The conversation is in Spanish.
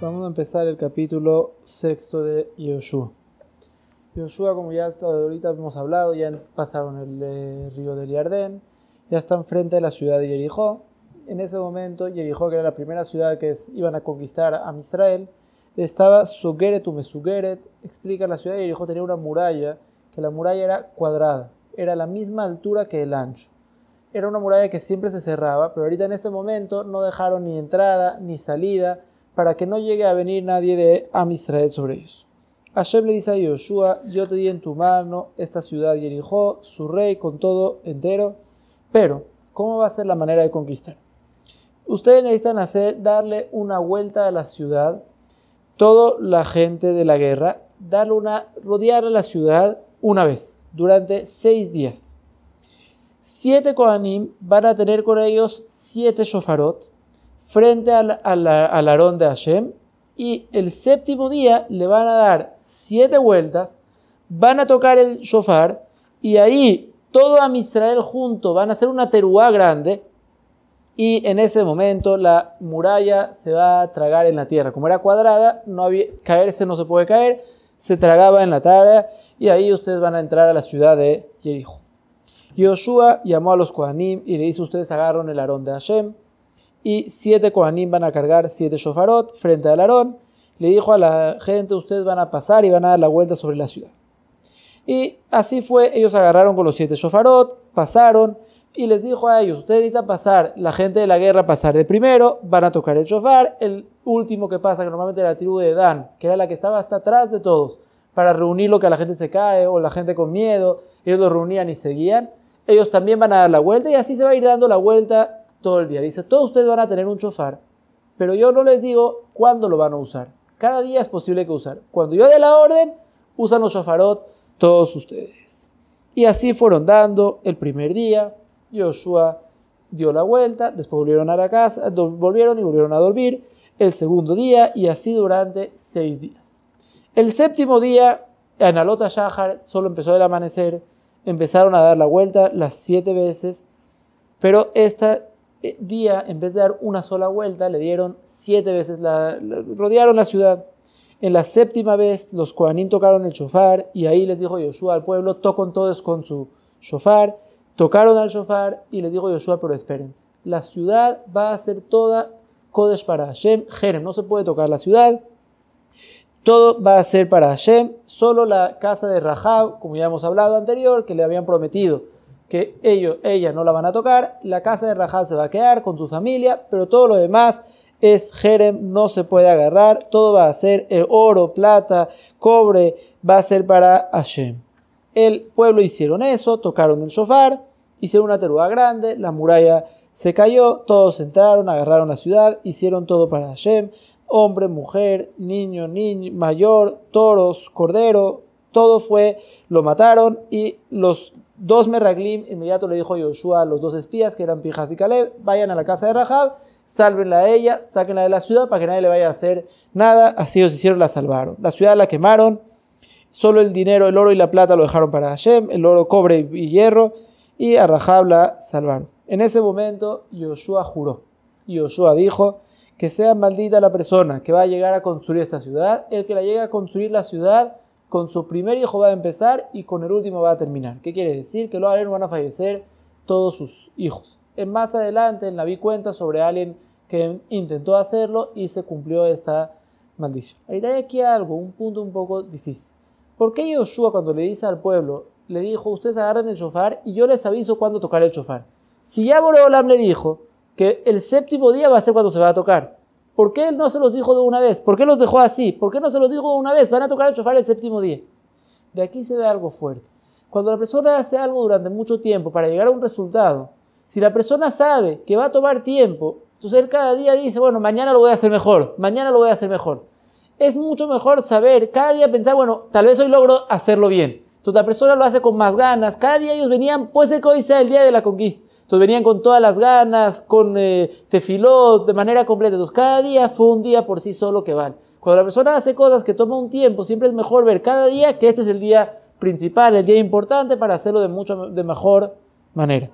Vamos a empezar el capítulo sexto de Yoshua. Yoshua, como ya ahorita hemos hablado, ya pasaron el eh, río del Yardén, ya están frente a la ciudad de Jericó. En ese momento, Jericó, que era la primera ciudad que iban a conquistar a Israel, estaba Sugeret Mesugeret. Explica la ciudad de Jericó tenía una muralla, que la muralla era cuadrada, era la misma altura que el ancho era una muralla que siempre se cerraba, pero ahorita en este momento no dejaron ni entrada ni salida para que no llegue a venir nadie de Amistrael sobre ellos. Hashem le dice a Yoshua, yo te di en tu mano esta ciudad y elijo su rey con todo entero, pero ¿cómo va a ser la manera de conquistar? Ustedes necesitan hacer, darle una vuelta a la ciudad, toda la gente de la guerra, darle una, rodear a la ciudad una vez, durante seis días siete Kohanim van a tener con ellos siete shofarot frente al, Aarón Arón de Hashem. Y el séptimo día le van a dar siete vueltas, van a tocar el shofar y ahí todo a Israel junto van a hacer una teruá grande. Y en ese momento la muralla se va a tragar en la tierra. Como era cuadrada, no había, caerse no se puede caer, se tragaba en la tierra y ahí ustedes van a entrar a la ciudad de Jericho. Yoshua llamó a los Kohanim y le dice, ustedes agarran el arón de Hashem y siete Kohanim van a cargar siete shofarot frente al arón. Le dijo a la gente, ustedes van a pasar y van a dar la vuelta sobre la ciudad. Y así fue, ellos agarraron con los siete shofarot, pasaron y les dijo a ellos, ustedes necesitan pasar, la gente de la guerra pasar de primero, van a tocar el shofar, el último que pasa, que normalmente era la tribu de Dan, que era la que estaba hasta atrás de todos, para reunir lo que a la gente se cae o la gente con miedo, ellos los reunían y seguían, ellos también van a dar la vuelta y así se va a ir dando la vuelta todo el día. Dice, todos ustedes van a tener un chofar pero yo no les digo cuándo lo van a usar. Cada día es posible que usar. Cuando yo dé la orden, usan los chofarot todos ustedes. Y así fueron dando el primer día. Joshua dio la vuelta, después volvieron a la casa, volvieron y volvieron a dormir el segundo día y así durante seis días. El séptimo día Alota Shahar, solo empezó el amanecer, empezaron a dar la vuelta las siete veces, pero este eh, día, en vez de dar una sola vuelta, le dieron siete veces, la, rodearon la ciudad. En la séptima vez, los Koanim tocaron el shofar y ahí les dijo Yoshua al pueblo, tocan todos con su shofar. Tocaron al shofar y les dijo Yoshua, pero esperen, la ciudad va a ser toda Kodesh para Hashem, Jerem, no se puede tocar la ciudad todo va a ser para Hashem, solo la casa de Rahab, como ya hemos hablado anterior, que le habían prometido que ellos, ella no la van a tocar, la casa de Rahab se va a quedar con su familia, pero todo lo demás es Jerem, no se puede agarrar, todo va a ser eh, oro, plata, cobre, va a ser para Hashem. El pueblo hicieron eso, tocaron el shofar, hicieron una terúa grande, la muralla se cayó, todos entraron, agarraron la ciudad, hicieron todo para Hashem hombre, mujer, niño, niño, mayor, toros, cordero, todo fue, lo mataron y los dos Meraglim inmediato le dijo Yoshua a los dos espías que eran Pijas y Caleb, vayan a la casa de Rahab, sálvenla a ella, sáquenla de la ciudad para que nadie le vaya a hacer nada, así ellos hicieron, la salvaron. La ciudad la quemaron, solo el dinero, el oro y la plata lo dejaron para Hashem, el oro, cobre y hierro, y a Rahab la salvaron. En ese momento Yoshua juró, Yoshua dijo, que sea maldita la persona que va a llegar a construir esta ciudad, el que la llegue a construir la ciudad, con su primer hijo va a empezar y con el último va a terminar. ¿Qué quiere decir? Que los van a fallecer todos sus hijos. En más adelante, en la vi cuenta sobre alguien que intentó hacerlo y se cumplió esta maldición. Ahorita hay aquí algo, un punto un poco difícil. ¿Por qué Yoshua cuando le dice al pueblo, le dijo, ustedes agarren el chofar y yo les aviso cuándo tocar el chofar? Si ya Boreolam le dijo que el séptimo día va a ser cuando se va a tocar, ¿Por qué no se los dijo de una vez? ¿Por qué los dejó así? ¿Por qué no se los dijo de una vez? Van a tocar el chofar el séptimo día. De aquí se ve algo fuerte. Cuando la persona hace algo durante mucho tiempo para llegar a un resultado, si la persona sabe que va a tomar tiempo, entonces él cada día dice, bueno, mañana lo voy a hacer mejor, mañana lo voy a hacer mejor. Es mucho mejor saber, cada día pensar, bueno, tal vez hoy logro hacerlo bien. Entonces la persona lo hace con más ganas. Cada día ellos venían, puede ser que hoy sea el día de la conquista. Entonces venían con todas las ganas, con eh, de manera completa. Entonces cada día fue un día por sí solo que van. Cuando la persona hace cosas que toma un tiempo, siempre es mejor ver cada día que este es el día principal, el día importante para hacerlo de mucho de mejor manera.